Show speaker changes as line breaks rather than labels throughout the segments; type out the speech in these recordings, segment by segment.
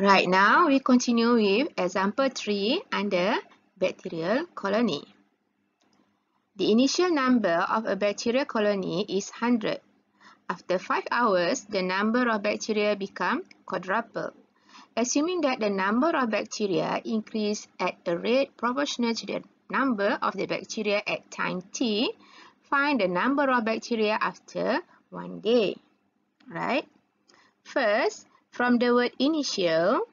Right now, we continue with example 3 under bacterial colony. The initial number of a bacterial colony is 100. After 5 hours, the number of bacteria become quadruple. Assuming that the number of bacteria increase at a rate proportional to the number of the bacteria at time t, find the number of bacteria after one day. Right? First, from the word initial,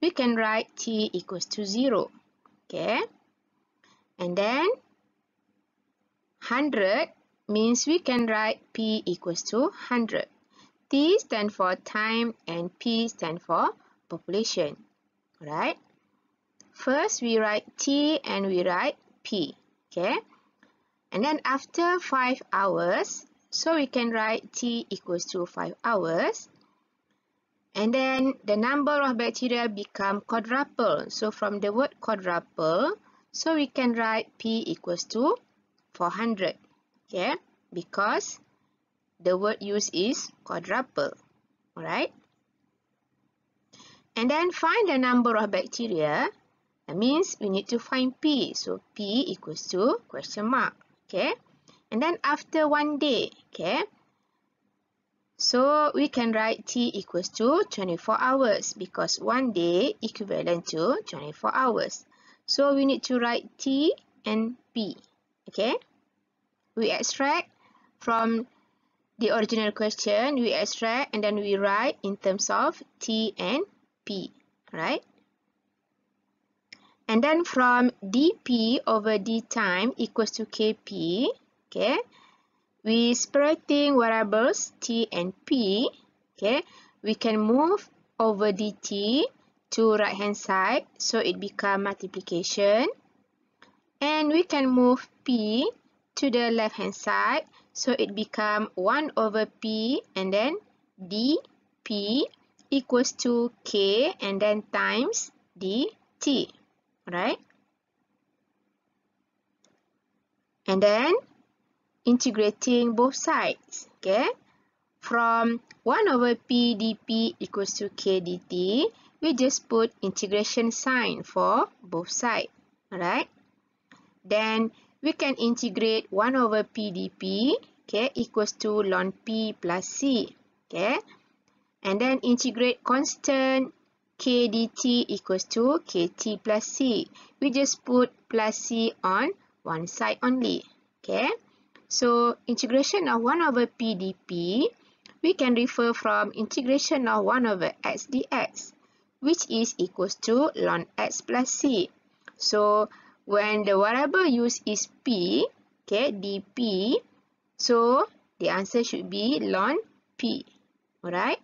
we can write t equals to 0. Okay? And then 100 means we can write p equals to 100. T stands for time and p stands for population. Alright? First, we write t and we write p. Okay? And then after 5 hours, so we can write t equals to 5 hours. And then the number of bacteria become quadruple. So from the word quadruple, so we can write P equals to 400. Okay, because the word used is quadruple. Alright. And then find the number of bacteria. That means we need to find P. So P equals to question mark. Okay. And then after one day, okay, So we can write T equals to 24 hours because one day equivalent to 24 hours. So we need to write T and P. Okay. We extract from the original question, we extract and then we write in terms of T and P, right? And then from dp over d time equals to kp, okay? we separating variables t and p okay we can move over dt to right hand side so it become multiplication and we can move p to the left hand side so it become 1 over p and then dp equals to k and then times dt right and then integrating both sides okay from 1 over p dp equals to k dt we just put integration sign for both sides alright then we can integrate 1 over p dp okay equals to ln p plus c okay and then integrate constant k dt equals to kt plus c we just put plus c on one side only okay so integration of 1 over p dp, we can refer from integration of 1 over x dx, which is equals to ln x plus c. So when the variable used is p, okay, dp, so the answer should be ln p, alright?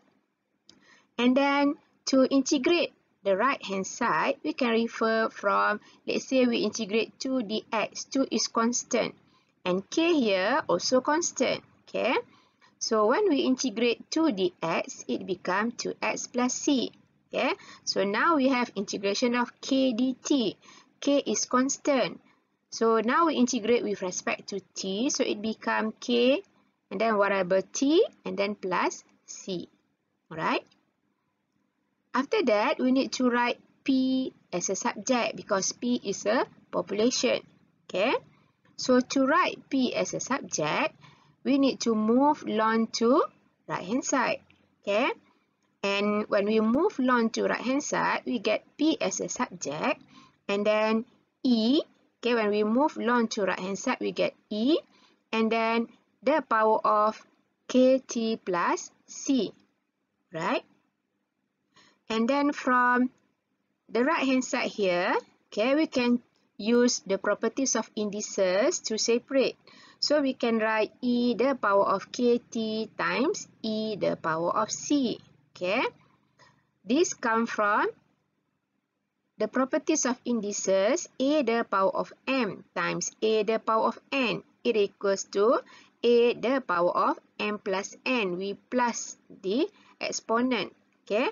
And then to integrate the right hand side, we can refer from, let's say we integrate 2 dx, 2 is constant, And k here also constant. Okay. So when we integrate 2 dx, it becomes 2x plus c. Okay. So now we have integration of k dt. k is constant. So now we integrate with respect to t. So it becomes k and then whatever t and then plus c. Alright. After that, we need to write p as a subject because p is a population. Okay. So to write P as a subject, we need to move long to right hand side. Okay. And when we move long to right hand side, we get P as a subject. And then E. Okay. When we move long to right hand side, we get E. And then the power of KT plus C. Right. And then from the right hand side here, okay, we can use the properties of indices to separate. So we can write e the power of kt times e the power of c. Okay. This come from the properties of indices a the power of m times a the power of n. It equals to a the power of m plus n. We plus the exponent. Okay.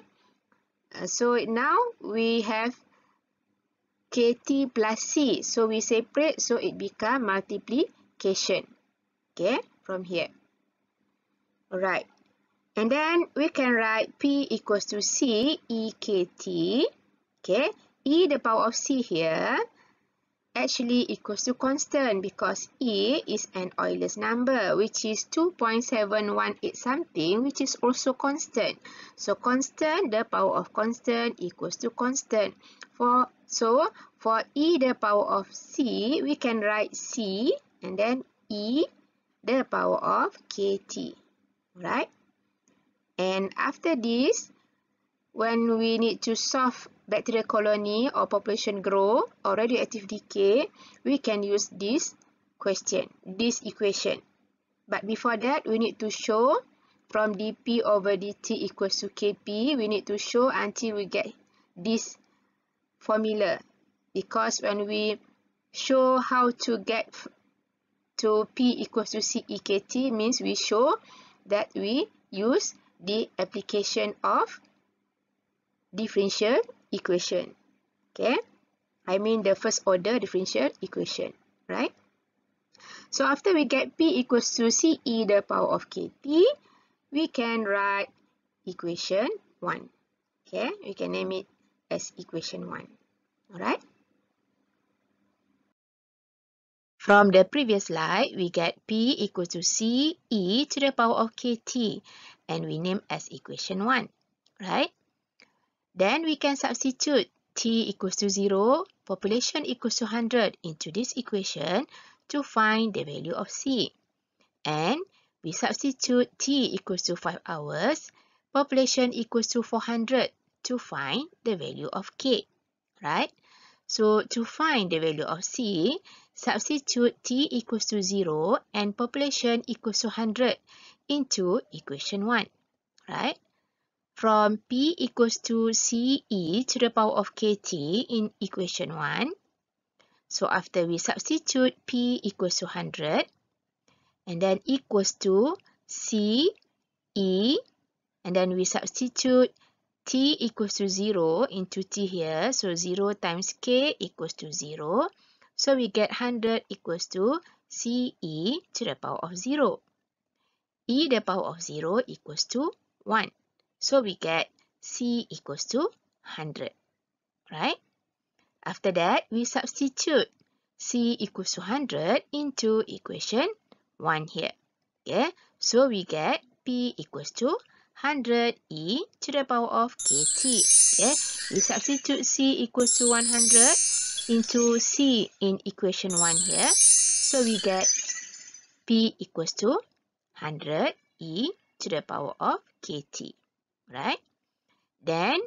Uh, so now we have KT plus C. So we separate so it become multiplication. Okay, from here. Alright. And then we can write P equals to C EKT. Okay, E the power of C here actually equals to constant because E is an Euler's number which is 2.718 something which is also constant. So constant, the power of constant equals to constant for so, for e the power of c, we can write c and then e the power of kt. Right? And after this, when we need to solve bacterial colony or population growth or radioactive decay, we can use this question, this equation. But before that, we need to show from dp over dt equals to kp, we need to show until we get this formula because when we show how to get to P equals to CEKT means we show that we use the application of differential equation. Okay, I mean the first order differential equation, right? So after we get P equals to CE the power of KT, we can write equation 1. Okay, we can name it as equation 1. Alright? From the previous slide, we get P equals to C e to the power of KT and we name as equation 1. Right? Then we can substitute T equals to 0, population equals to 100 into this equation to find the value of C. And we substitute T equals to 5 hours, population equals to 400 to find the value of k, right? So to find the value of c, substitute t equals to 0 and population equals to 100 into equation 1, right? From p equals to ce to the power of kt in equation 1. So after we substitute p equals to 100 and then equals to ce and then we substitute t equals to 0 into t here. So 0 times k equals to 0. So we get 100 equals to c e to the power of 0. e to the power of 0 equals to 1. So we get c equals to 100. Right? After that, we substitute c equals to 100 into equation 1 here. Okay? So we get p equals to 100. 100e to the power of kt. Okay? we substitute c equals to 100 into c in equation 1 here. So we get p equals to 100e to the power of kt. Right? Then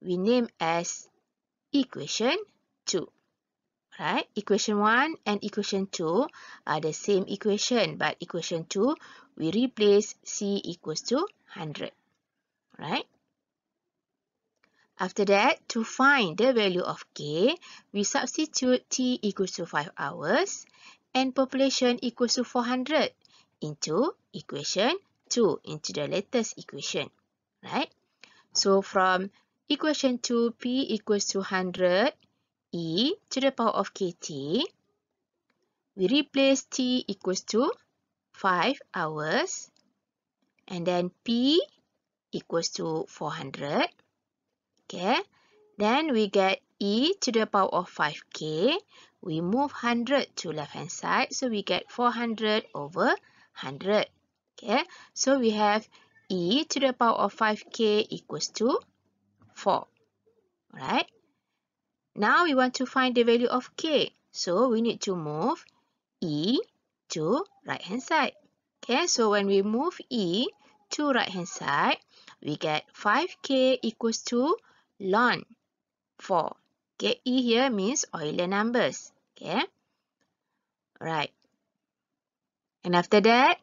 we name as equation 2 right equation 1 and equation 2 are the same equation but equation 2 we replace c equals to 100 right after that to find the value of k we substitute t equals to 5 hours and population equals to 400 into equation 2 into the latest equation right so from equation 2 p equals to 100 e to the power of kt we replace t equals to 5 hours and then P equals to 400. Okay, then we get e to the power of 5k. We move 100 to left hand side, so we get 400 over 100. Okay, so we have e to the power of 5k equals to 4. Alright, now we want to find the value of k. So we need to move e to right hand side. Okay, so when we move e, to right hand side, we get 5K equals to ln 4. KE here means Euler numbers. Okay. Right. And after that,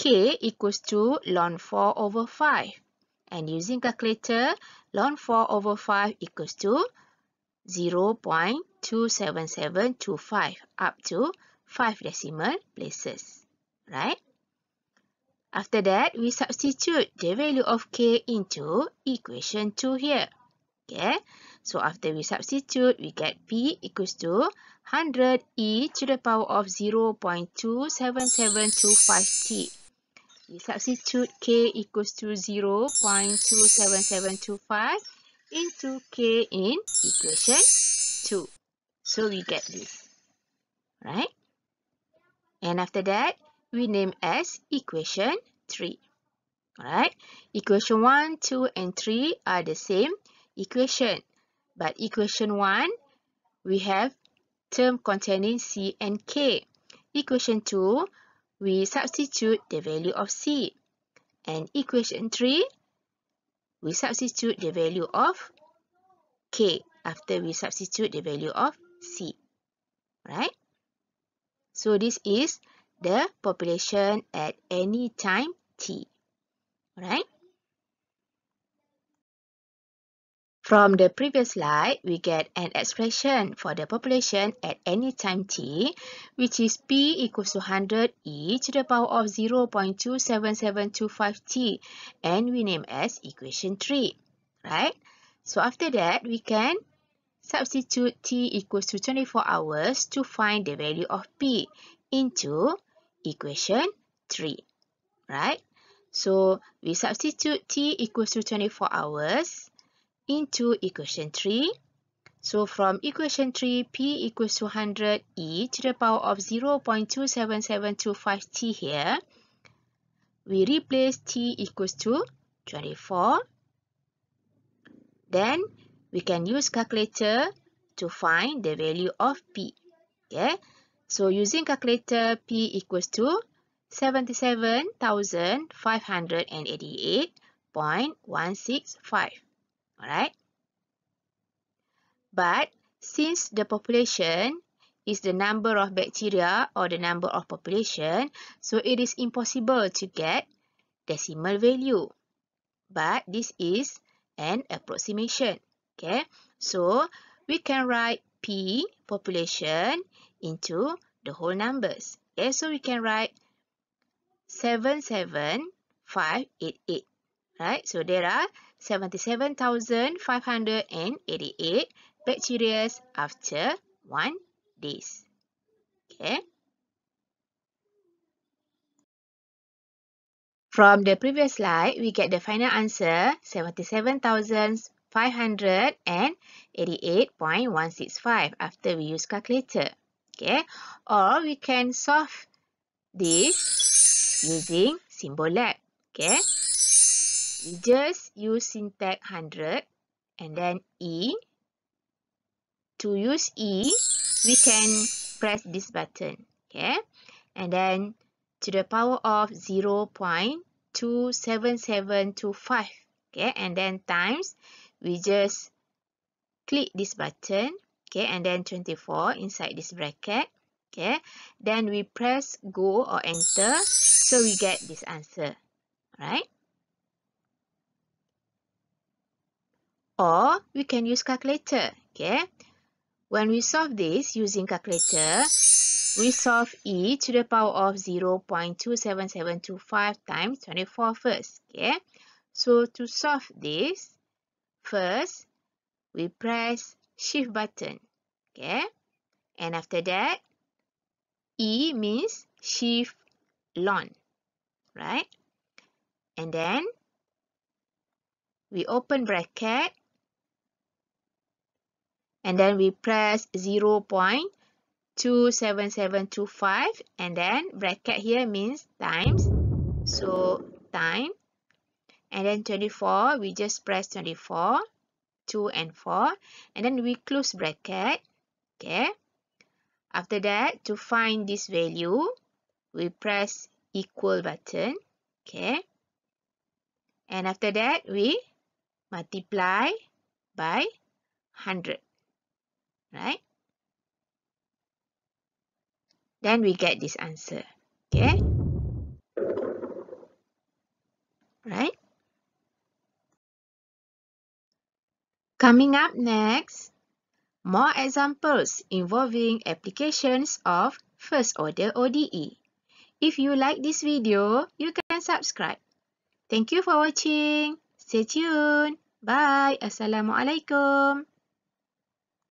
K equals to ln 4 over 5. And using calculator, ln 4 over 5 equals to 0 0.27725 up to 5 decimal places. Right? After that, we substitute the value of k into equation 2 here. Okay, so after we substitute, we get p equals to 100 e to the power of 0.27725t. We substitute k equals to 0.27725 into k in equation 2. So we get this, right? And after that, we name as equation 3. Alright, equation 1, 2 and 3 are the same equation. But equation 1, we have term containing C and K. Equation 2, we substitute the value of C. And equation 3, we substitute the value of K after we substitute the value of C. Right? So this is the population at any time t. Right? From the previous slide, we get an expression for the population at any time t, which is p equals to 100 e to the power of 0.27725t, and we name as equation 3, right? So after that, we can substitute t equals to 24 hours to find the value of p into equation 3, right? So we substitute t equals to 24 hours into equation 3. So from equation 3, p equals to 100 e to the power of 0 0.27725t here. We replace t equals to 24. Then we can use calculator to find the value of p. Okay, so using calculator P equals to 77,588.165. Alright. But since the population is the number of bacteria or the number of population, so it is impossible to get decimal value. But this is an approximation. Okay, so we can write P population into the whole numbers. Okay, so we can write 77588. Right, so there are 77,588 bacteria after one days. Okay. From the previous slide, we get the final answer 77,000 588.165 after we use calculator. Okay, or we can solve this using symbol lab. Okay, we just use syntax 100 and then E. To use E, we can press this button. Okay, and then to the power of 0 0.27725. Okay, and then times we just click this button okay and then 24 inside this bracket okay then we press go or enter so we get this answer right or we can use calculator okay when we solve this using calculator we solve e to the power of 0 0.27725 times 24 first okay so to solve this First, we press shift button. Okay. And after that, E means shift long. Right. And then, we open bracket. And then we press 0 0.27725. And then bracket here means times. So, time and then 24 we just press 24 2 and 4 and then we close bracket okay after that to find this value we press equal button okay and after that we multiply by 100 right then we get this answer Coming up next, more examples involving applications of first order ODE. If you like this video, you can subscribe. Thank you for watching. Stay tuned. Bye. Assalamualaikum.